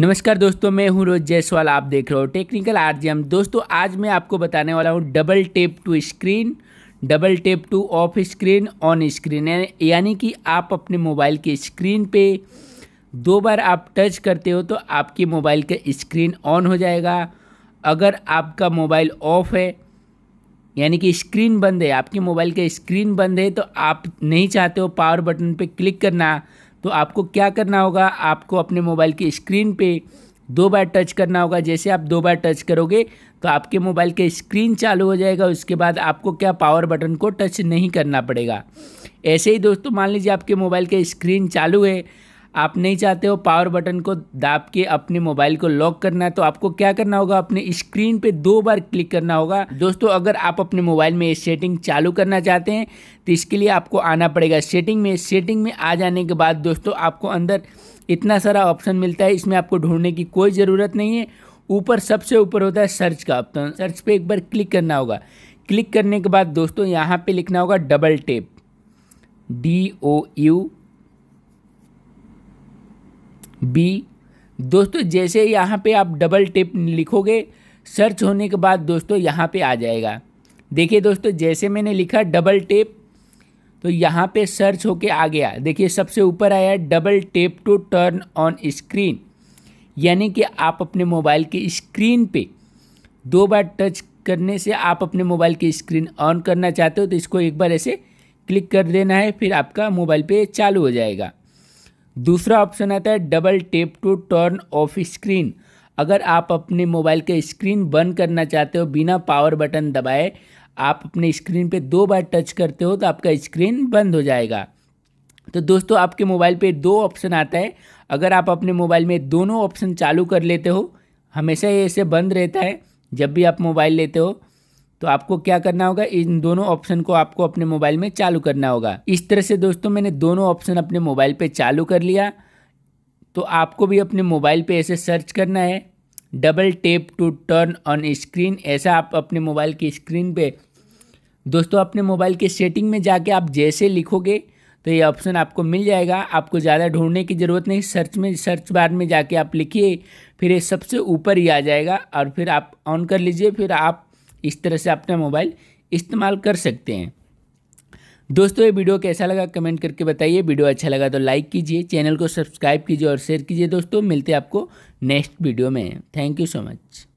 नमस्कार दोस्तों मैं हूं रोज जयसवाल आप देख रहे हो टेक्निकल आर दोस्तों आज मैं आपको बताने वाला हूं double tap to screen double tap to off screen on screen यानी कि आप अपने मोबाइल के स्क्रीन पे दो बार आप टच करते हो तो आपकी मोबाइल का स्क्रीन ऑन हो जाएगा अगर आपका मोबाइल ऑफ है यानी कि स्क्रीन बंद है आपके मोबाइल का स्क्रीन बंद है तो आप नहीं चाहते हो पावर बटन पर क्लिक करना तो आपको क्या करना होगा आपको अपने मोबाइल की स्क्रीन पे दो बार टच करना होगा जैसे आप दो बार टच करोगे तो आपके मोबाइल के स्क्रीन चालू हो जाएगा उसके बाद आपको क्या पावर बटन को टच नहीं करना पड़ेगा ऐसे ही दोस्तों मान लीजिए आपके मोबाइल के स्क्रीन चालू है आप नहीं चाहते हो पावर बटन को दाब के अपने मोबाइल को लॉक करना है तो आपको क्या करना होगा अपने स्क्रीन पे दो बार क्लिक करना होगा दोस्तों अगर आप अपने मोबाइल में ये सेटिंग चालू करना चाहते हैं तो इसके लिए आपको आना पड़ेगा सेटिंग में सेटिंग में आ जाने के बाद दोस्तों आपको अंदर इतना सारा ऑप्शन मिलता है इसमें आपको ढूंढने की कोई ज़रूरत नहीं है ऊपर सबसे ऊपर होता है सर्च का ऑप्शन सर्च पर एक बार क्लिक करना होगा क्लिक करने के बाद दोस्तों यहाँ पर लिखना होगा double tap D O U B दोस्तों जैसे यहाँ पे आप डबल टिप लिखोगे सर्च होने के बाद दोस्तों यहाँ पे आ जाएगा देखिए दोस्तों जैसे मैंने लिखा डबल टेप तो यहाँ पे सर्च होके आ गया देखिए सबसे ऊपर आया double tap to turn on screen यानी कि आप अपने मोबाइल की स्क्रीन पे दो बार टच करने से आप अपने मोबाइल की स्क्रीन ऑन करना चाहते हो तो इसको एक बार ऐसे क्लिक कर देना है फिर आपका मोबाइल पे चालू हो जाएगा दूसरा ऑप्शन आता है double tap to turn off screen अगर आप अपने मोबाइल के स्क्रीन बंद करना चाहते हो बिना पावर बटन दबाए आप अपने स्क्रीन पे दो बार टच करते हो तो आपका स्क्रीन बंद हो जाएगा तो दोस्तों आपके मोबाइल पे दो ऑप्शन आता है अगर आप अपने मोबाइल में दोनों ऑप्शन चालू कर लेते हो हमेशा ये ऐसे बंद रहता है जब भी आप मोबाइल लेते हो तो आपको क्या करना होगा इन दोनों ऑप्शन को आपको अपने मोबाइल में चालू करना होगा इस तरह से दोस्तों मैंने दोनों ऑप्शन अपने मोबाइल पर चालू कर लिया तो आपको भी अपने मोबाइल पे ऐसे सर्च करना है double tap to turn on screen ऐसा आप अपने मोबाइल की स्क्रीन पे दोस्तों अपने मोबाइल के सेटिंग में जाके आप जैसे लिखोगे तो ये ऑप्शन आपको मिल जाएगा आपको ज़्यादा ढूंढने की ज़रूरत नहीं सर्च में सर्च बार में जाके आप लिखिए फिर ये सबसे ऊपर ही आ जाएगा और फिर आप ऑन कर लीजिए फिर आप इस तरह से अपना मोबाइल इस्तेमाल कर सकते हैं दोस्तों ये वीडियो कैसा लगा कमेंट करके बताइए वीडियो अच्छा लगा तो लाइक कीजिए चैनल को सब्सक्राइब कीजिए और शेयर कीजिए दोस्तों मिलते हैं आपको नेक्स्ट वीडियो में थैंक यू सो मच